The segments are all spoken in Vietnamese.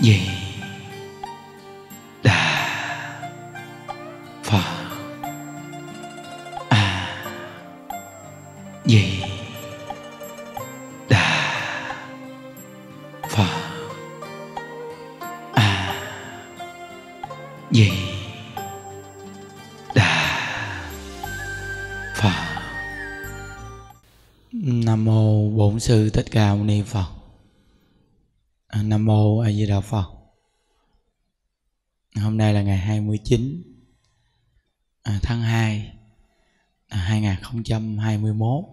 gì đà phật a gì đà phật a gì đà phật nam mô bổn sư thích ca mâu ni phật Nam Mô A Di Đà Phật Hôm nay là ngày 29 à, tháng 2 2021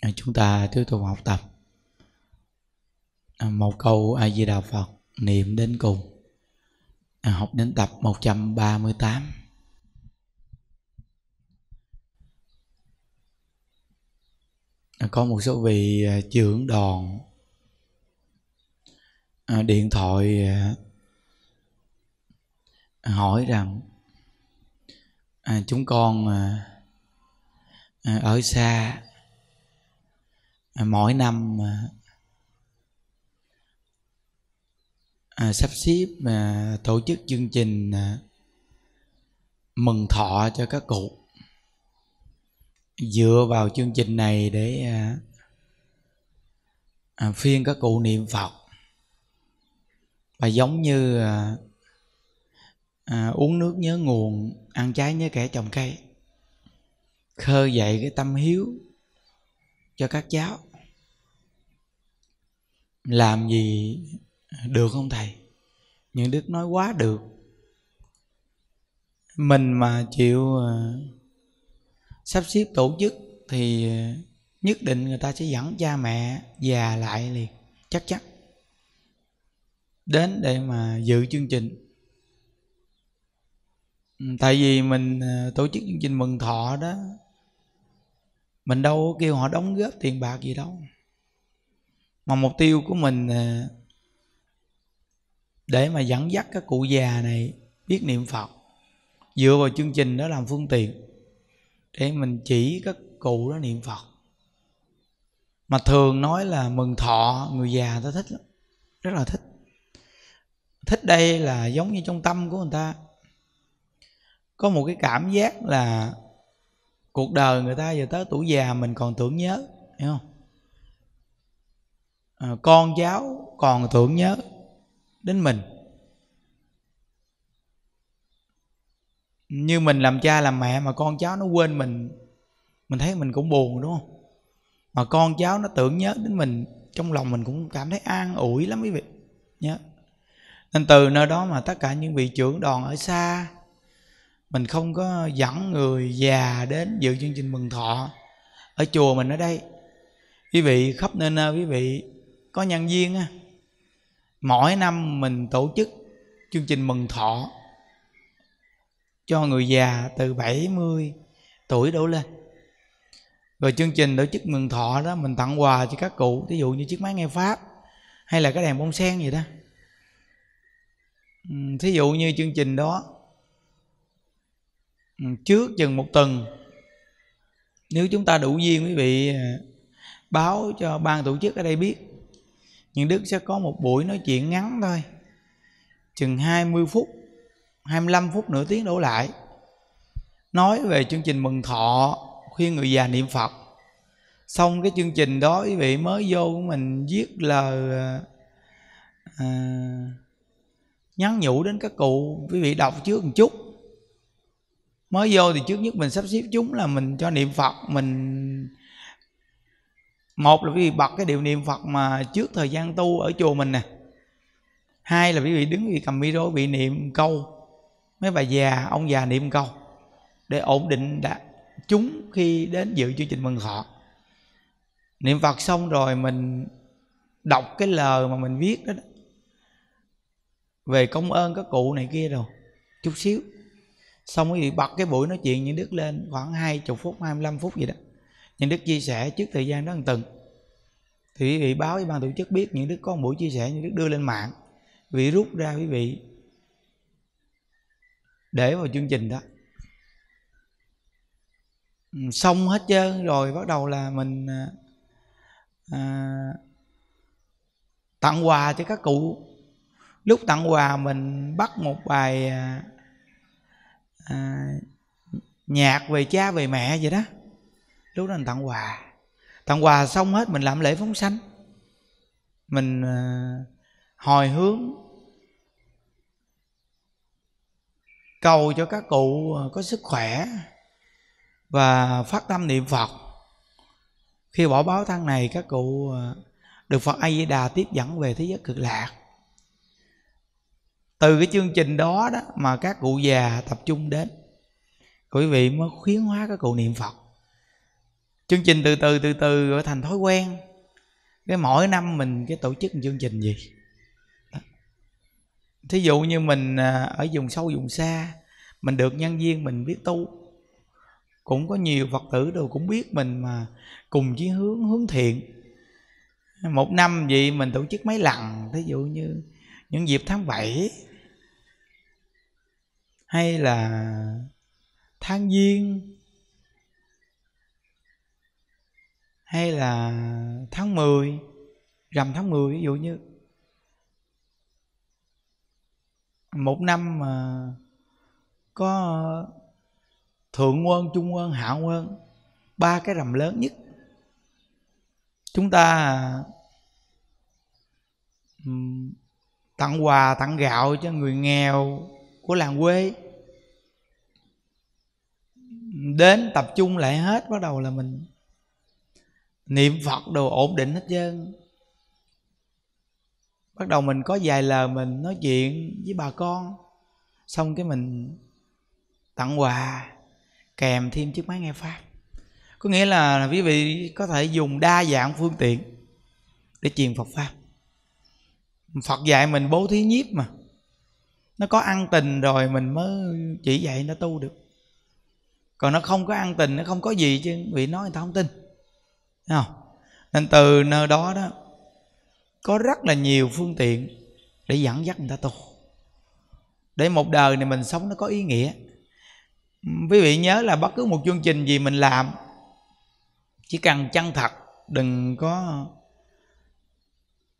à, à, Chúng ta tiếp tục học tập Một câu A Di Đà Phật niệm đến cùng Học đến tập 138 Có một số vị trưởng đoàn À, điện thoại à, à, hỏi rằng chúng con ở xa mỗi năm sắp xếp tổ chức chương trình mừng thọ cho các cụ dựa vào chương trình này để phiên các cụ niệm phật và giống như à, à, uống nước nhớ nguồn ăn trái nhớ kẻ trồng cây khơi dậy cái tâm hiếu cho các cháu làm gì được không thầy những đức nói quá được mình mà chịu à, sắp xếp tổ chức thì à, nhất định người ta sẽ dẫn cha mẹ già lại liền chắc chắn đến để mà dự chương trình ừ, tại vì mình ờ, tổ chức chương trình mừng thọ đó mình đâu kêu họ đóng góp tiền bạc gì đâu mà mục tiêu của mình ờ, để mà dẫn dắt các cụ già này biết niệm phật dựa vào chương trình đó làm phương tiện để mình chỉ các cụ đó niệm phật mà thường nói là mừng thọ người già ta thích lắm rất là thích thích đây là giống như trong tâm của người ta có một cái cảm giác là cuộc đời người ta giờ tới tuổi già mình còn tưởng nhớ hiểu không à, con cháu còn tưởng nhớ đến mình như mình làm cha làm mẹ mà con cháu nó quên mình mình thấy mình cũng buồn đúng không mà con cháu nó tưởng nhớ đến mình trong lòng mình cũng cảm thấy an ủi lắm quý vị nhớ yeah nên từ nơi đó mà tất cả những vị trưởng đoàn ở xa mình không có dẫn người già đến dự chương trình mừng thọ ở chùa mình ở đây quý vị khắp nơi nơi quý vị có nhân viên á mỗi năm mình tổ chức chương trình mừng thọ cho người già từ 70 tuổi đổ lên rồi chương trình tổ chức mừng thọ đó mình tặng quà cho các cụ ví dụ như chiếc máy nghe pháp hay là cái đèn bông sen gì đó Ừ, thí dụ như chương trình đó ừ, trước chừng một tuần nếu chúng ta đủ duyên quý vị à, báo cho ban tổ chức ở đây biết nhưng đức sẽ có một buổi nói chuyện ngắn thôi chừng 20 phút 25 phút nửa tiếng đổ lại nói về chương trình mừng thọ khuyên người già niệm phật xong cái chương trình đó quý vị mới vô của mình viết lời à, à nhắn nhủ đến các cụ quý vị đọc trước một chút mới vô thì trước nhất mình sắp xếp chúng là mình cho niệm phật mình một là quý vị bật cái điều niệm phật mà trước thời gian tu ở chùa mình nè hai là quý vị đứng quý vị cầm micro quý vị niệm câu mấy bà già ông già niệm câu để ổn định đã chúng khi đến dự chương trình mừng thọ niệm phật xong rồi mình đọc cái lời mà mình viết đó, đó về công ơn các cụ này kia rồi chút xíu xong quý vị bật cái buổi nói chuyện những đức lên khoảng hai chục phút 25 phút gì đó những đức chia sẻ trước thời gian đó một tuần thì quý vị báo với ban tổ chức biết những đức có một buổi chia sẻ những đức đưa lên mạng vị rút ra quý vị để vào chương trình đó ừ, xong hết trơn rồi bắt đầu là mình à, à tặng quà cho các cụ lúc tặng quà mình bắt một bài à, à, nhạc về cha về mẹ vậy đó lúc đó mình tặng quà tặng quà xong hết mình làm lễ phóng sanh mình à, hồi hướng cầu cho các cụ à, có sức khỏe và phát tâm niệm phật khi bỏ báo thân này các cụ à, được phật a di đà tiếp dẫn về thế giới cực lạc từ cái chương trình đó đó mà các cụ già tập trung đến quý vị mới khuyến hóa các cụ niệm phật chương trình từ từ từ từ rồi thành thói quen cái mỗi năm mình cái tổ chức chương trình gì thí dụ như mình à, ở vùng sâu vùng xa mình được nhân viên mình biết tu cũng có nhiều phật tử đều cũng biết mình mà cùng chí hướng hướng thiện một năm vậy mình tổ chức mấy lần thí dụ như những dịp tháng 7 hay là tháng giêng hay là tháng 10 rằm tháng 10 ví dụ như một năm mà có thượng quân trung quân hạ quân ba cái rằm lớn nhất chúng ta tặng quà tặng gạo cho người nghèo của làng quê đến tập trung lại hết bắt đầu là mình niệm phật đồ ổn định hết trơn bắt đầu mình có vài lời mình nói chuyện với bà con xong cái mình tặng quà kèm thêm chiếc máy nghe pháp có nghĩa là quý vị có thể dùng đa dạng phương tiện để truyền phật pháp phật dạy mình bố thí nhiếp mà nó có ăn tình rồi mình mới chỉ dạy nó tu được còn nó không có ăn tình nó không có gì chứ vì nói người ta không tin Thấy không nên từ nơi đó đó có rất là nhiều phương tiện để dẫn dắt người ta tu để một đời này mình sống nó có ý nghĩa quý vị nhớ là bất cứ một chương trình gì mình làm chỉ cần chân thật đừng có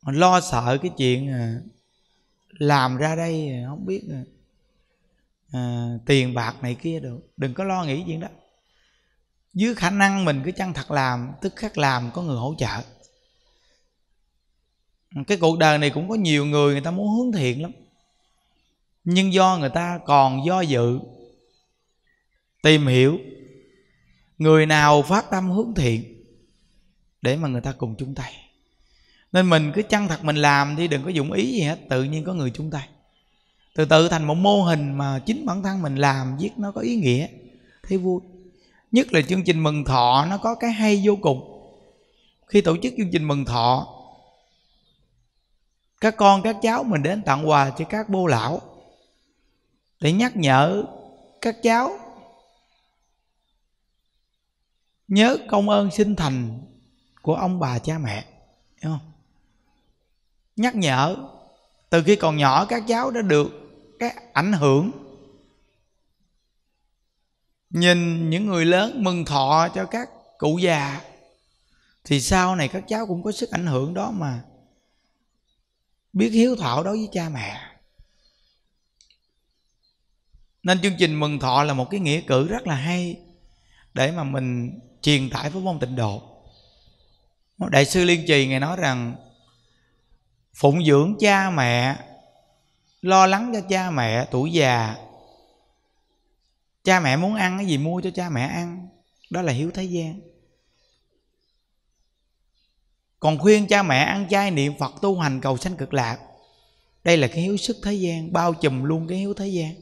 lo sợ cái chuyện à, làm ra đây à, không biết à, à, tiền bạc này kia được đừng có lo nghĩ chuyện đó dưới khả năng mình cứ chăng thật làm tức khắc làm có người hỗ trợ cái cuộc đời này cũng có nhiều người người ta muốn hướng thiện lắm nhưng do người ta còn do dự tìm hiểu người nào phát tâm hướng thiện để mà người ta cùng chung tay nên mình cứ chăng thật mình làm thì đừng có dụng ý gì hết tự nhiên có người chung tay từ từ thành một mô hình mà chính bản thân mình làm viết nó có ý nghĩa thấy vui nhất là chương trình mừng thọ nó có cái hay vô cùng khi tổ chức chương trình mừng thọ các con các cháu mình đến tặng quà cho các bô lão để nhắc nhở các cháu nhớ công ơn sinh thành của ông bà cha mẹ hiểu không nhắc nhở từ khi còn nhỏ các cháu đã được cái ảnh hưởng nhìn những người lớn mừng thọ cho các cụ già thì sau này các cháu cũng có sức ảnh hưởng đó mà biết hiếu thảo đối với cha mẹ nên chương trình mừng thọ là một cái nghĩa cử rất là hay để mà mình truyền tải với môn tịnh độ đại sư liên trì ngày nói rằng phụng dưỡng cha mẹ lo lắng cho cha mẹ tuổi già cha mẹ muốn ăn cái gì mua cho cha mẹ ăn đó là hiếu thế gian còn khuyên cha mẹ ăn chay niệm phật tu hành cầu sanh cực lạc đây là cái hiếu sức thế gian bao trùm luôn cái hiếu thế gian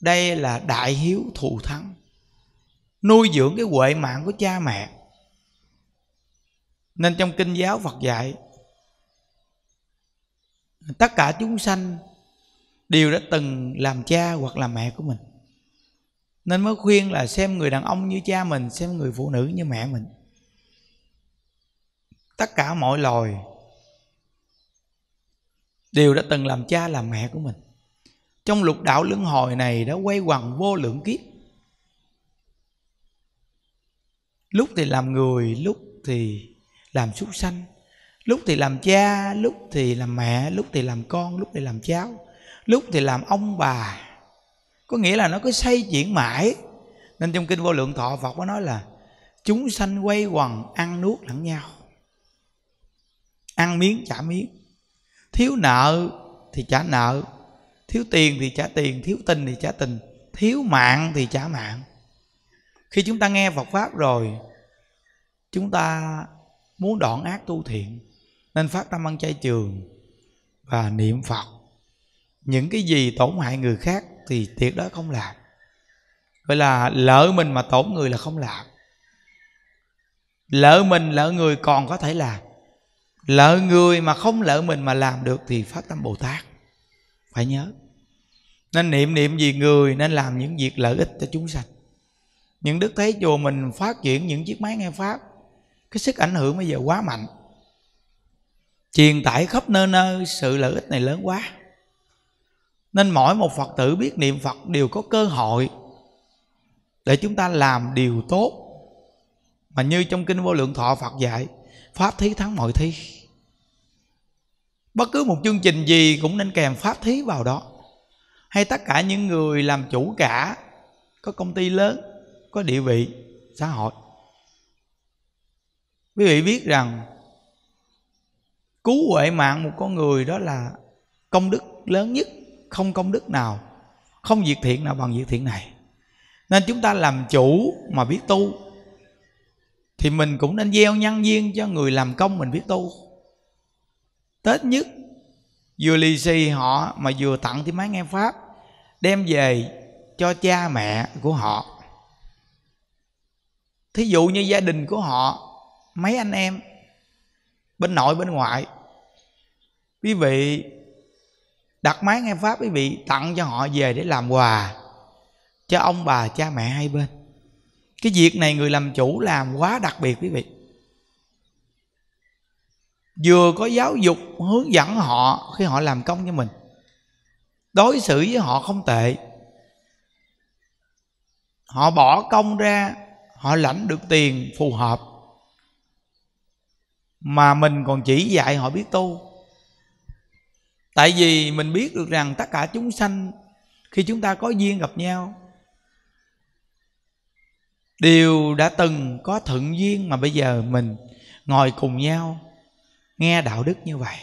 đây là đại hiếu thù thắng nuôi dưỡng cái huệ mạng của cha mẹ nên trong kinh giáo phật dạy tất cả chúng sanh đều đã từng làm cha hoặc là mẹ của mình nên mới khuyên là xem người đàn ông như cha mình xem người phụ nữ như mẹ mình tất cả mọi loài đều đã từng làm cha làm mẹ của mình trong lục đạo luân hồi này đã quay quần vô lượng kiếp lúc thì làm người lúc thì làm súc sanh lúc thì làm cha lúc thì làm mẹ lúc thì làm con lúc thì làm cháu lúc thì làm ông bà có nghĩa là nó cứ xây chuyển mãi nên trong kinh vô lượng thọ phật có nói là chúng sanh quay quần ăn nuốt lẫn nhau ăn miếng trả miếng thiếu nợ thì trả nợ thiếu tiền thì trả tiền thiếu tình thì trả tình thiếu mạng thì trả mạng khi chúng ta nghe phật pháp rồi chúng ta muốn đoạn ác tu thiện nên phát tâm ăn chay trường và niệm phật những cái gì tổn hại người khác thì tuyệt đối không làm gọi là lỡ mình mà tổn người là không làm lỡ mình lỡ người còn có thể làm lỡ người mà không lỡ mình mà làm được thì phát tâm bồ tát phải nhớ nên niệm niệm vì người nên làm những việc lợi ích cho chúng sanh những đức thế chùa mình phát triển những chiếc máy nghe pháp cái sức ảnh hưởng bây giờ quá mạnh truyền tải khắp nơi nơi sự lợi ích này lớn quá nên mỗi một phật tử biết niệm phật đều có cơ hội để chúng ta làm điều tốt mà như trong kinh vô lượng thọ phật dạy pháp thí thắng mọi thí bất cứ một chương trình gì cũng nên kèm pháp thí vào đó hay tất cả những người làm chủ cả có công ty lớn có địa vị xã hội quý vị biết rằng cứu huệ mạng một con người đó là công đức lớn nhất không công đức nào không việc thiện nào bằng việc thiện này nên chúng ta làm chủ mà biết tu thì mình cũng nên gieo nhân duyên cho người làm công mình biết tu tết nhất vừa lì xì họ mà vừa tặng tiếng máy nghe pháp đem về cho cha mẹ của họ thí dụ như gia đình của họ mấy anh em bên nội bên ngoại quý vị đặt máy nghe pháp quý vị tặng cho họ về để làm quà cho ông bà cha mẹ hai bên cái việc này người làm chủ làm quá đặc biệt quý vị vừa có giáo dục hướng dẫn họ khi họ làm công cho mình đối xử với họ không tệ họ bỏ công ra họ lãnh được tiền phù hợp mà mình còn chỉ dạy họ biết tu tại vì mình biết được rằng tất cả chúng sanh khi chúng ta có duyên gặp nhau đều đã từng có thuận duyên mà bây giờ mình ngồi cùng nhau nghe đạo đức như vậy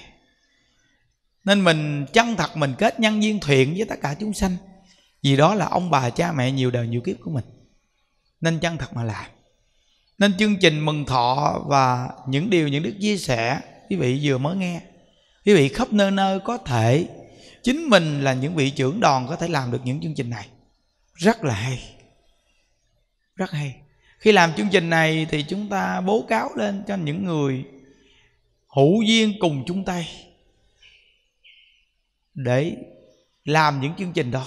nên mình chân thật mình kết nhân duyên thiện với tất cả chúng sanh vì đó là ông bà cha mẹ nhiều đời nhiều kiếp của mình nên chân thật mà làm nên chương trình mừng thọ và những điều những đức chia sẻ quý vị vừa mới nghe quý vị khắp nơi nơi có thể chính mình là những vị trưởng đoàn có thể làm được những chương trình này rất là hay rất hay khi làm chương trình này thì chúng ta bố cáo lên cho những người hữu duyên cùng chung tay để làm những chương trình đó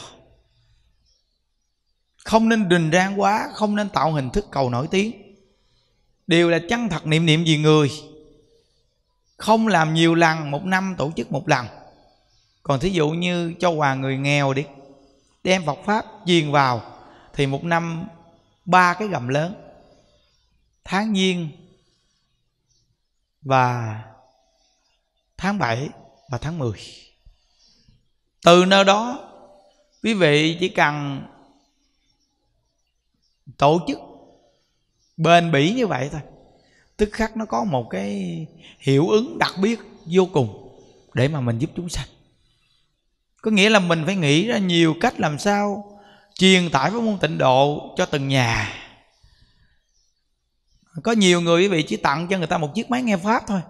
không nên đình rang quá không nên tạo hình thức cầu nổi tiếng đều là chân thật niệm niệm vì người không làm nhiều lần một năm tổ chức một lần còn thí dụ như cho quà người nghèo đi đem Phật pháp truyền vào thì một năm ba cái gầm lớn tháng giêng và tháng 7 và tháng 10 từ nơi đó quý vị chỉ cần tổ chức bền bỉ như vậy thôi tức khắc nó có một cái hiệu ứng đặc biệt vô cùng để mà mình giúp chúng sanh có nghĩa là mình phải nghĩ ra nhiều cách làm sao truyền tải với môn tịnh độ cho từng nhà có nhiều người quý vị chỉ tặng cho người ta một chiếc máy nghe pháp thôi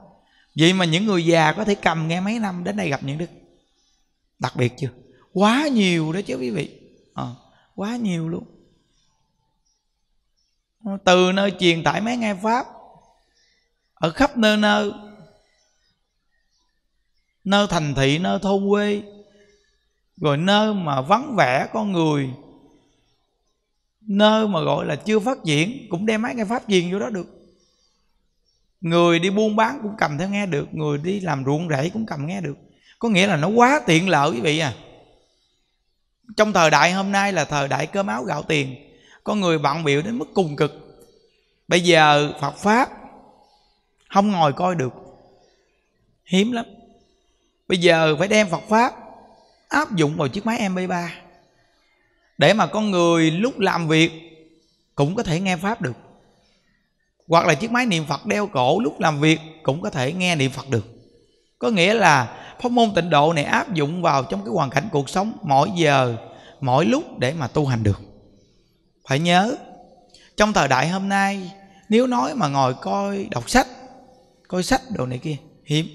vậy mà những người già có thể cầm nghe mấy năm đến đây gặp những đức đặc biệt chưa quá nhiều đó chứ quý vị à, quá nhiều luôn từ nơi truyền tải mấy nghe pháp ở khắp nơi nơi nơi thành thị nơi thôn quê rồi nơi mà vắng vẻ con người nơi mà gọi là chưa phát triển cũng đem mấy cái pháp truyền vô đó được người đi buôn bán cũng cầm theo nghe được người đi làm ruộng rẫy cũng cầm nghe được có nghĩa là nó quá tiện lợi quý vị à trong thời đại hôm nay là thời đại cơm áo gạo tiền con người bận biểu đến mức cùng cực bây giờ phật pháp không ngồi coi được hiếm lắm bây giờ phải đem phật pháp áp dụng vào chiếc máy mp3 để mà con người lúc làm việc cũng có thể nghe pháp được hoặc là chiếc máy niệm phật đeo cổ lúc làm việc cũng có thể nghe niệm phật được có nghĩa là pháp môn tịnh độ này áp dụng vào trong cái hoàn cảnh cuộc sống mỗi giờ mỗi lúc để mà tu hành được phải nhớ trong thời đại hôm nay nếu nói mà ngồi coi đọc sách coi sách đồ này kia hiếm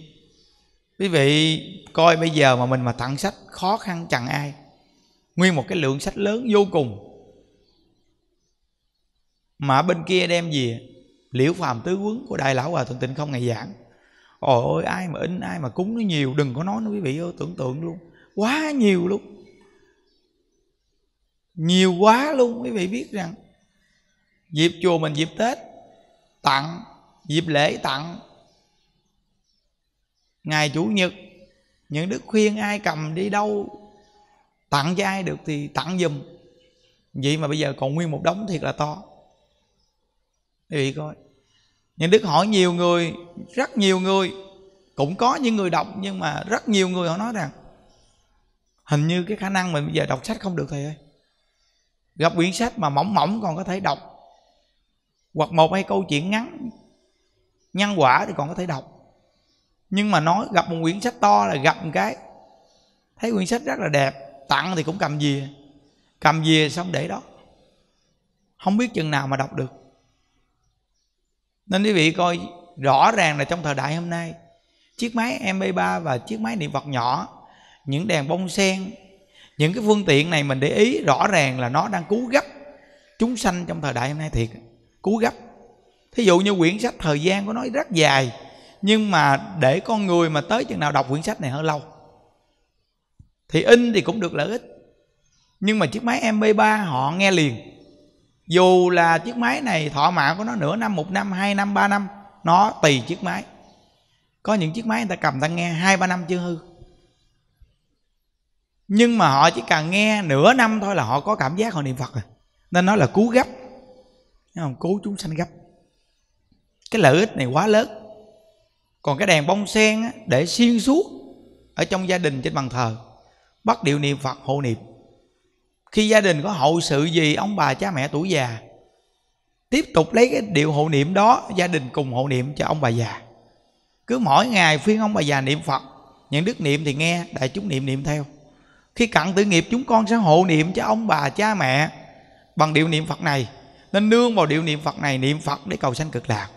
quý vị coi bây giờ mà mình mà tặng sách khó khăn chẳng ai nguyên một cái lượng sách lớn vô cùng mà bên kia đem gì liễu phàm tứ quấn của đại lão hòa thượng tịnh không ngày giảng ôi ôi ai mà in ai mà cúng nó nhiều đừng có nói nó quý vị ơi tưởng tượng luôn quá nhiều luôn nhiều quá luôn quý vị biết rằng dịp chùa mình dịp tết tặng dịp lễ tặng ngày chủ nhật những đức khuyên ai cầm đi đâu tặng cho ai được thì tặng giùm vậy mà bây giờ còn nguyên một đống thiệt là to quý vị coi những đức hỏi nhiều người rất nhiều người cũng có những người đọc nhưng mà rất nhiều người họ nói rằng hình như cái khả năng mình bây giờ đọc sách không được thầy ơi gặp quyển sách mà mỏng mỏng còn có thể đọc hoặc một hai câu chuyện ngắn nhân quả thì còn có thể đọc nhưng mà nói gặp một quyển sách to là gặp một cái thấy quyển sách rất là đẹp tặng thì cũng cầm về cầm về xong để đó không biết chừng nào mà đọc được nên quý vị coi rõ ràng là trong thời đại hôm nay chiếc máy mp3 và chiếc máy niệm vật nhỏ những đèn bông sen những cái phương tiện này mình để ý rõ ràng là nó đang cứu gấp chúng sanh trong thời đại hôm nay thiệt cứu gấp thí dụ như quyển sách thời gian của nó rất dài nhưng mà để con người mà tới chừng nào đọc quyển sách này hơi lâu thì in thì cũng được lợi ích nhưng mà chiếc máy mp3 họ nghe liền dù là chiếc máy này thọ mạng của nó nửa năm một năm hai năm ba năm nó tùy chiếc máy có những chiếc máy người ta cầm ta nghe hai ba năm chưa hư nhưng mà họ chỉ cần nghe nửa năm thôi là họ có cảm giác họ niệm phật rồi à. nên nói là cứu gấp không cứu chúng sanh gấp cái lợi ích này quá lớn còn cái đèn bông sen á, để xuyên suốt ở trong gia đình trên bàn thờ bắt điệu niệm phật hộ niệm khi gia đình có hậu sự gì ông bà cha mẹ tuổi già tiếp tục lấy cái điệu hộ niệm đó gia đình cùng hộ niệm cho ông bà già cứ mỗi ngày phiên ông bà già niệm phật những đức niệm thì nghe đại chúng niệm niệm theo khi cặn tử nghiệp chúng con sẽ hộ niệm cho ông bà cha mẹ Bằng điệu niệm Phật này Nên nương vào điệu niệm Phật này Niệm Phật để cầu sanh cực lạc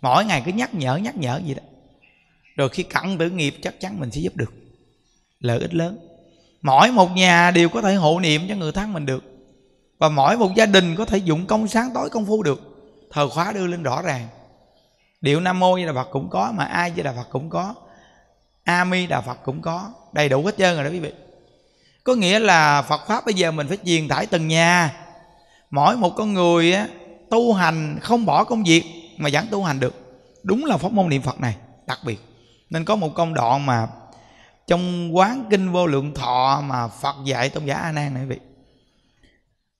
Mỗi ngày cứ nhắc nhở nhắc nhở gì đó Rồi khi cặn tử nghiệp chắc chắn mình sẽ giúp được Lợi ích lớn Mỗi một nhà đều có thể hộ niệm cho người thân mình được Và mỗi một gia đình có thể dụng công sáng tối công phu được Thờ khóa đưa lên rõ ràng Điệu Nam Mô như Đà Phật cũng có Mà ai Di Đà Phật cũng có ami Mi Đà Phật cũng có Đầy đủ hết trơn rồi đó quý vị có nghĩa là phật pháp bây giờ mình phải truyền tải từng nhà mỗi một con người tu hành không bỏ công việc mà vẫn tu hành được đúng là pháp môn niệm phật này đặc biệt nên có một công đoạn mà trong quán kinh vô lượng thọ mà phật dạy tôn giả a nan này vị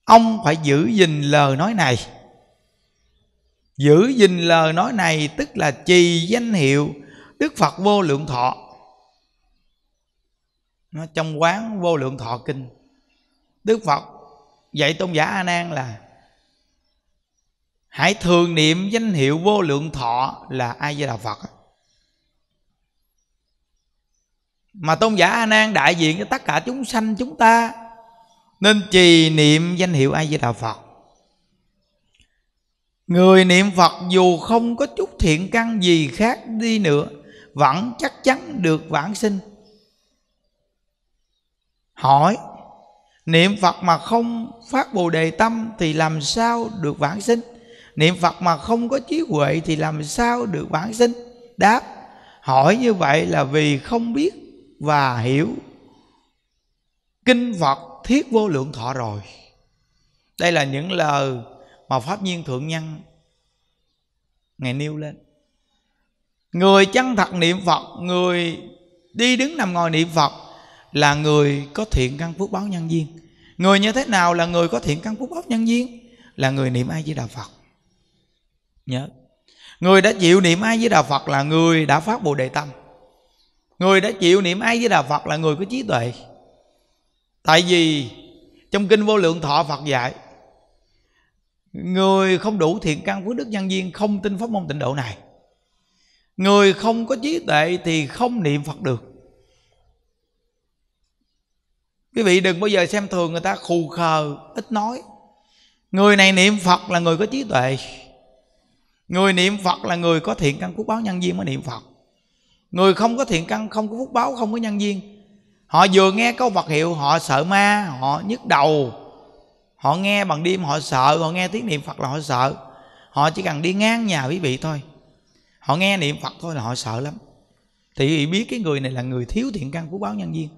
ông phải giữ gìn lời nói này giữ gìn lời nói này tức là trì danh hiệu đức phật vô lượng thọ nó trong quán vô lượng thọ kinh đức phật dạy tôn giả a nan là hãy thường niệm danh hiệu vô lượng thọ là a di đà phật mà tôn giả a nan đại diện cho tất cả chúng sanh chúng ta nên trì niệm danh hiệu a di đà phật người niệm phật dù không có chút thiện căn gì khác đi nữa vẫn chắc chắn được vãng sinh hỏi niệm phật mà không phát bồ đề tâm thì làm sao được vãng sinh niệm phật mà không có trí huệ thì làm sao được vãng sinh đáp hỏi như vậy là vì không biết và hiểu kinh phật thiết vô lượng thọ rồi đây là những lời mà pháp nhiên thượng nhân ngày nêu lên người chân thật niệm phật người đi đứng nằm ngồi niệm phật là người có thiện căn phước báo nhân duyên người như thế nào là người có thiện căn phước báo nhân duyên là người niệm ai với đạo phật nhớ người đã chịu niệm ai với đạo phật là người đã phát bồ đề tâm người đã chịu niệm ai với đạo phật là người có trí tuệ tại vì trong kinh vô lượng thọ phật dạy người không đủ thiện căn phước đức nhân duyên không tin pháp môn tịnh độ này người không có trí tuệ thì không niệm phật được quý vị đừng bao giờ xem thường người ta khù khờ ít nói người này niệm phật là người có trí tuệ người niệm phật là người có thiện căn phúc báo nhân duyên mới niệm phật người không có thiện căn không có phúc báo không có nhân duyên họ vừa nghe câu phật hiệu họ sợ ma họ nhức đầu họ nghe bằng đêm họ sợ họ nghe tiếng niệm phật là họ sợ họ chỉ cần đi ngang nhà quý vị thôi họ nghe niệm phật thôi là họ sợ lắm thì quý vị biết cái người này là người thiếu thiện căn phúc báo nhân duyên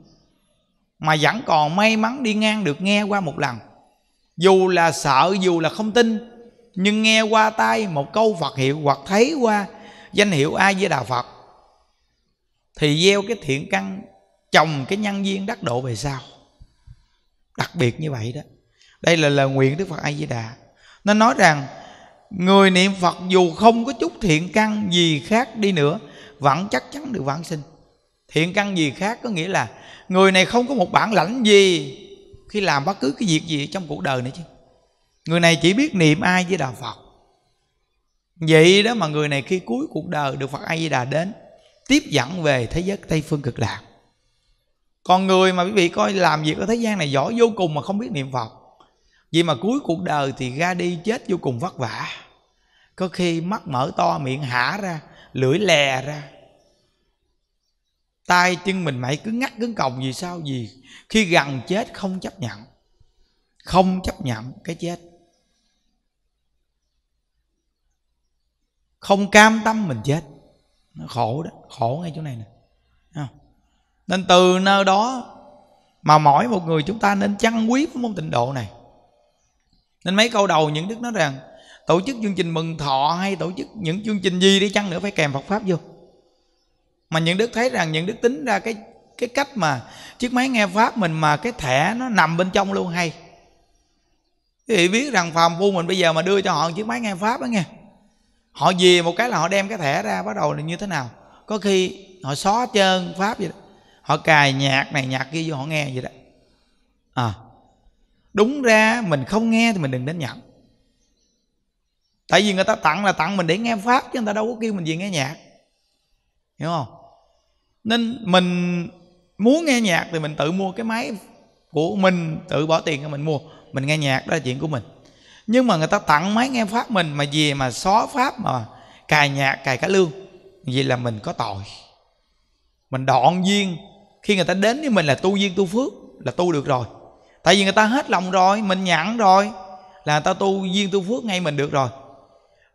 mà vẫn còn may mắn đi ngang được nghe qua một lần dù là sợ dù là không tin nhưng nghe qua tai một câu phật hiệu hoặc thấy qua danh hiệu a di đà phật thì gieo cái thiện căn trồng cái nhân duyên đắc độ về sau đặc biệt như vậy đó đây là lời nguyện đức phật a di đà nó nói rằng người niệm phật dù không có chút thiện căn gì khác đi nữa vẫn chắc chắn được vãng sinh thiện căn gì khác có nghĩa là người này không có một bản lãnh gì khi làm bất cứ cái việc gì trong cuộc đời này chứ người này chỉ biết niệm ai với đà phật vậy đó mà người này khi cuối cuộc đời được phật ai với đà đến tiếp dẫn về thế giới tây phương cực lạc còn người mà quý vị coi làm việc ở thế gian này giỏi vô cùng mà không biết niệm phật vì mà cuối cuộc đời thì ra đi chết vô cùng vất vả có khi mắt mở to miệng hả ra lưỡi lè ra tay chân mình mày cứ ngắt cứng còng vì sao gì khi gần chết không chấp nhận không chấp nhận cái chết không cam tâm mình chết nó khổ đó khổ ngay chỗ này nè nên từ nơi đó mà mỗi một người chúng ta nên chăn quý với môn tịnh độ này nên mấy câu đầu những đức nói rằng tổ chức chương trình mừng thọ hay tổ chức những chương trình gì đi chăng nữa phải kèm phật pháp vô mà những đức thấy rằng những đức tính ra cái cái cách mà chiếc máy nghe pháp mình mà cái thẻ nó nằm bên trong luôn hay quý vị biết rằng phàm phu mình bây giờ mà đưa cho họ chiếc máy nghe pháp đó nghe họ về một cái là họ đem cái thẻ ra bắt đầu là như thế nào có khi họ xóa trơn pháp vậy đó họ cài nhạc này nhạc kia vô họ nghe vậy đó à đúng ra mình không nghe thì mình đừng đến nhận tại vì người ta tặng là tặng mình để nghe pháp chứ người ta đâu có kêu mình gì nghe nhạc hiểu không nên mình muốn nghe nhạc thì mình tự mua cái máy của mình tự bỏ tiền cho mình mua mình nghe nhạc đó là chuyện của mình nhưng mà người ta tặng máy nghe pháp mình mà về mà xóa pháp mà cài nhạc cài cả lương vậy là mình có tội mình đoạn duyên khi người ta đến với mình là tu duyên tu phước là tu được rồi tại vì người ta hết lòng rồi mình nhận rồi là người ta tu duyên tu phước ngay mình được rồi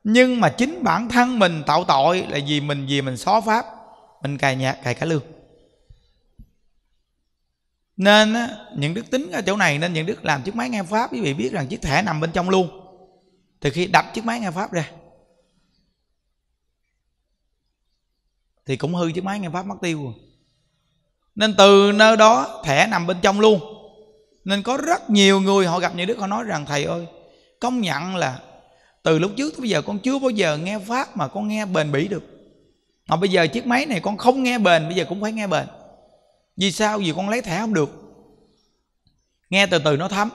nhưng mà chính bản thân mình tạo tội là vì mình vì mình xóa pháp mình cài nhạc cài cả lương nên những đức tính ở chỗ này nên những đức làm chiếc máy nghe pháp quý vị biết rằng chiếc thẻ nằm bên trong luôn thì khi đập chiếc máy nghe pháp ra thì cũng hư chiếc máy nghe pháp mất tiêu rồi. nên từ nơi đó thẻ nằm bên trong luôn nên có rất nhiều người họ gặp những đức họ nói rằng thầy ơi công nhận là từ lúc trước tới bây giờ con chưa bao giờ nghe pháp mà con nghe bền bỉ được mà bây giờ chiếc máy này con không nghe bền bây giờ cũng phải nghe bền vì sao vì con lấy thẻ không được nghe từ từ nó thấm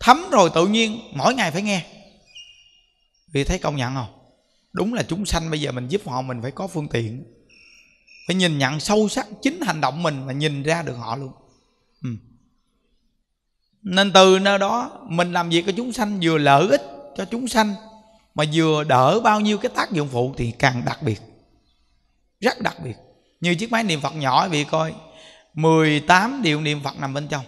thấm rồi tự nhiên mỗi ngày phải nghe vì thấy công nhận không đúng là chúng sanh bây giờ mình giúp họ mình phải có phương tiện phải nhìn nhận sâu sắc chính hành động mình mà nhìn ra được họ luôn ừ. nên từ nơi đó mình làm việc cho chúng sanh vừa lợi ích cho chúng sanh mà vừa đỡ bao nhiêu cái tác dụng phụ thì càng đặc biệt rất đặc biệt như chiếc máy niệm phật nhỏ vị coi 18 điều niệm phật nằm bên trong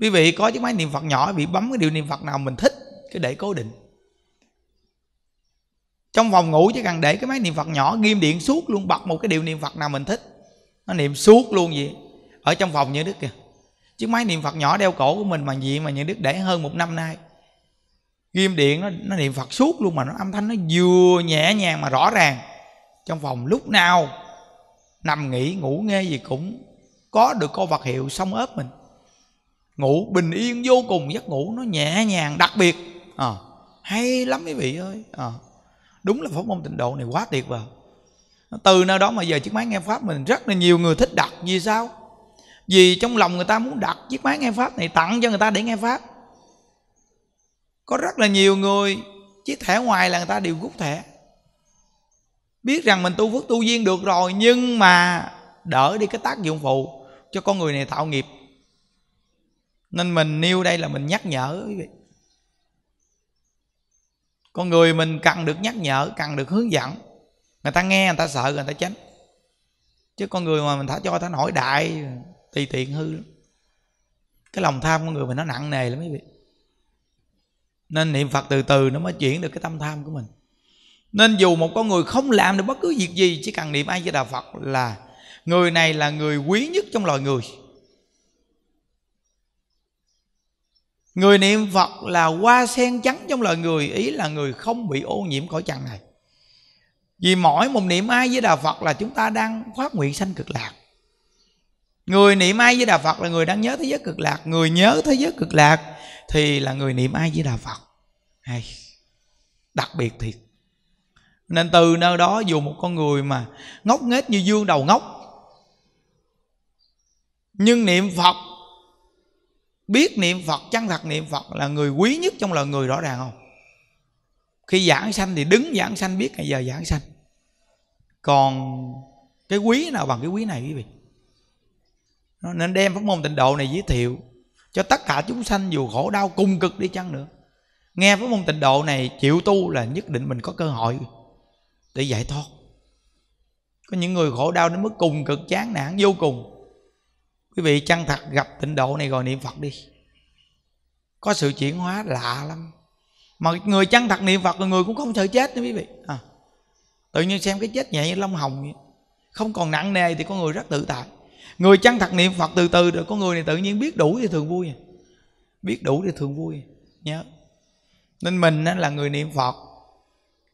quý vị có chiếc máy niệm phật nhỏ bị bấm cái điều niệm phật nào mình thích cứ để cố định trong phòng ngủ chỉ cần để cái máy niệm phật nhỏ ghim điện suốt luôn bật một cái điều niệm phật nào mình thích nó niệm suốt luôn vậy ở trong phòng như đức kìa chiếc máy niệm phật nhỏ đeo cổ của mình mà gì mà như đức để hơn một năm nay ghim điện nó, nó niệm phật suốt luôn mà nó âm thanh nó vừa nhẹ nhàng mà rõ ràng trong phòng lúc nào nằm nghỉ ngủ nghe gì cũng có được cô vật hiệu xong ớp mình ngủ bình yên vô cùng giấc ngủ nó nhẹ nhàng đặc biệt à, hay lắm quý vị ơi à, đúng là pháp môn tịnh độ này quá tuyệt vời từ nơi đó mà giờ chiếc máy nghe pháp mình rất là nhiều người thích đặt vì sao vì trong lòng người ta muốn đặt chiếc máy nghe pháp này tặng cho người ta để nghe pháp có rất là nhiều người chiếc thẻ ngoài là người ta đều rút thẻ biết rằng mình tu phước tu duyên được rồi nhưng mà đỡ đi cái tác dụng phụ cho con người này tạo nghiệp nên mình nêu đây là mình nhắc nhở quý vị con người mình cần được nhắc nhở cần được hướng dẫn người ta nghe người ta sợ người ta tránh chứ con người mà mình thả cho ta nổi đại tùy tiện hư lắm cái lòng tham con người mình nó nặng nề lắm quý vị nên niệm phật từ từ nó mới chuyển được cái tâm tham của mình nên dù một con người không làm được bất cứ việc gì chỉ cần niệm ai với đà phật là người này là người quý nhất trong loài người người niệm phật là hoa sen trắng trong loài người ý là người không bị ô nhiễm khỏi trần này vì mỗi một niệm ai với đà phật là chúng ta đang phát nguyện sanh cực lạc người niệm ai với đà phật là người đang nhớ thế giới cực lạc người nhớ thế giới cực lạc thì là người niệm ai với đà phật hay đặc biệt thiệt nên từ nơi đó dù một con người mà ngốc nghếch như dương đầu ngốc nhưng niệm phật biết niệm phật chăng thật niệm phật là người quý nhất trong loài người rõ ràng không khi giảng sanh thì đứng giảng sanh biết ngày giờ giảng sanh còn cái quý nào bằng cái quý này quý vị nên đem pháp môn tịnh độ này giới thiệu cho tất cả chúng sanh dù khổ đau cùng cực đi chăng nữa nghe pháp môn tịnh độ này chịu tu là nhất định mình có cơ hội để giải thoát có những người khổ đau đến mức cùng cực chán nản vô cùng quý vị chân thật gặp tịnh độ này rồi niệm phật đi có sự chuyển hóa lạ lắm mà người chân thật niệm phật là người cũng không sợ chết nữa quý vị à, tự nhiên xem cái chết nhẹ như lông hồng vậy. không còn nặng nề thì có người rất tự tại người chân thật niệm phật từ từ rồi có người này tự nhiên biết đủ thì thường vui à. biết đủ thì thường vui à. nhớ nên mình là người niệm phật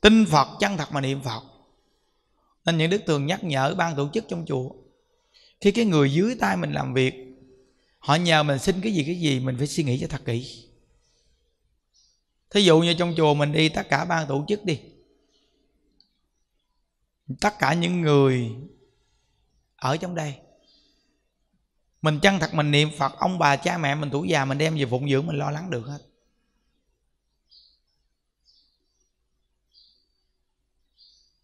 tin phật chân thật mà niệm phật nên những đức thường nhắc nhở ban tổ chức trong chùa khi cái người dưới tay mình làm việc họ nhờ mình xin cái gì cái gì mình phải suy nghĩ cho thật kỹ thí dụ như trong chùa mình đi tất cả ban tổ chức đi tất cả những người ở trong đây mình chân thật mình niệm phật ông bà cha mẹ mình tuổi già mình đem về phụng dưỡng mình lo lắng được hết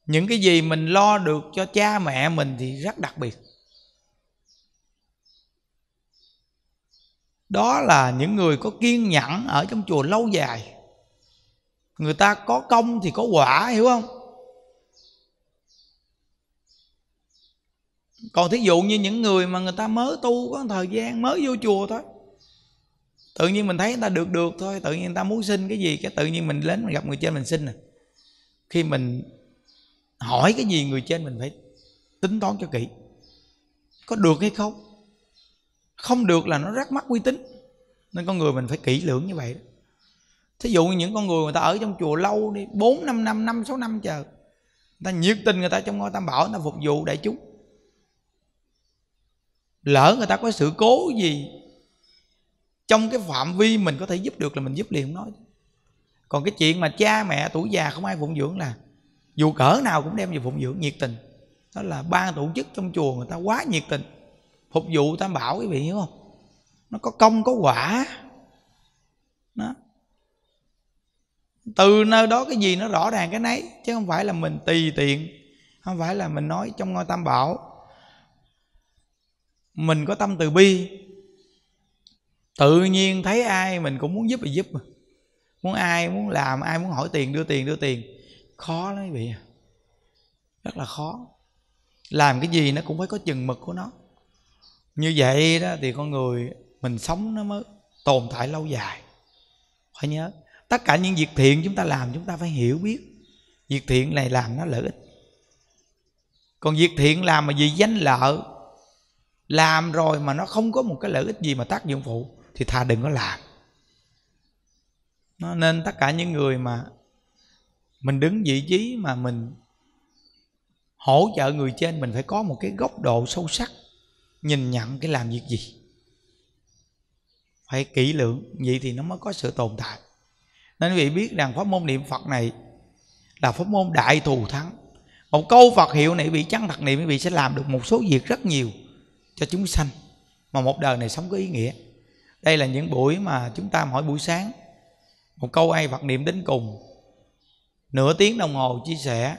những cái gì mình lo được cho cha mẹ mình thì rất đặc biệt đó là những người có kiên nhẫn ở trong chùa lâu dài người ta có công thì có quả hiểu không còn thí dụ như những người mà người ta mới tu có thời gian mới vô chùa thôi tự nhiên mình thấy người ta được được thôi tự nhiên người ta muốn xin cái gì cái tự nhiên mình đến mình gặp người trên mình xin nè khi mình hỏi cái gì người trên mình phải tính toán cho kỹ có được hay không không được là nó rắc mắc uy tín nên con người mình phải kỹ lưỡng như vậy đó. thí dụ như những con người người ta ở trong chùa lâu đi bốn năm năm năm sáu năm chờ người ta nhiệt tình người ta trong ngôi tam bảo người ta phục vụ đại chúng lỡ người ta có sự cố gì trong cái phạm vi mình có thể giúp được là mình giúp liền nói còn cái chuyện mà cha mẹ tuổi già không ai phụng dưỡng là dù cỡ nào cũng đem về phụng dưỡng nhiệt tình đó là ban tổ chức trong chùa người ta quá nhiệt tình phục vụ tam bảo quý vị hiểu không nó có công có quả đó từ nơi đó cái gì nó rõ ràng cái nấy chứ không phải là mình tùy tiện không phải là mình nói trong ngôi tam bảo mình có tâm từ bi tự nhiên thấy ai mình cũng muốn giúp thì giúp muốn ai muốn làm ai muốn hỏi tiền đưa tiền đưa tiền khó lắm quý vị rất là khó làm cái gì nó cũng phải có chừng mực của nó như vậy đó thì con người mình sống nó mới tồn tại lâu dài phải nhớ tất cả những việc thiện chúng ta làm chúng ta phải hiểu biết việc thiện này làm nó lợi ích còn việc thiện làm mà vì danh lợi làm rồi mà nó không có một cái lợi ích gì mà tác dụng phụ thì thà đừng có làm nó nên tất cả những người mà mình đứng vị trí mà mình hỗ trợ người trên mình phải có một cái góc độ sâu sắc nhìn nhận cái làm việc gì phải kỹ lưỡng vậy thì nó mới có sự tồn tại nên quý vị biết rằng pháp môn niệm phật này là pháp môn đại thù thắng một câu phật hiệu này bị chăng đặc niệm quý vị sẽ làm được một số việc rất nhiều cho chúng sanh mà một đời này sống có ý nghĩa đây là những buổi mà chúng ta mỗi buổi sáng một câu ai phật niệm đến cùng nửa tiếng đồng hồ chia sẻ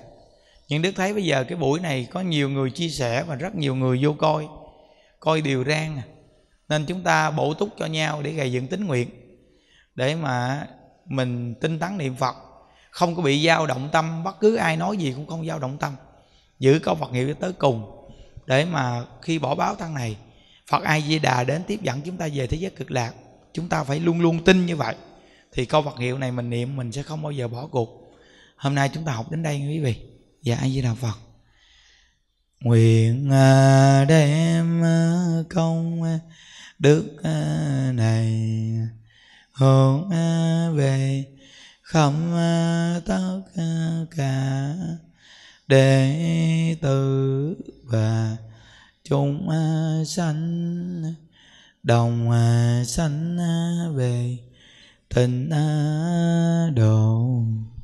nhưng đức thấy bây giờ cái buổi này có nhiều người chia sẻ và rất nhiều người vô coi coi điều rang à. nên chúng ta bổ túc cho nhau để gầy dựng tín nguyện để mà mình tinh tấn niệm phật không có bị dao động tâm bất cứ ai nói gì cũng không dao động tâm giữ câu phật hiệu tới cùng để mà khi bỏ báo tăng này phật ai di đà đến tiếp dẫn chúng ta về thế giới cực lạc chúng ta phải luôn luôn tin như vậy thì câu phật hiệu này mình niệm mình sẽ không bao giờ bỏ cuộc hôm nay chúng ta học đến đây quý vị dạ a di đà phật nguyện à, đem à, công à, đức này hướng về khắp tất cả đệ tử và chúng sanh đồng sanh về tình độ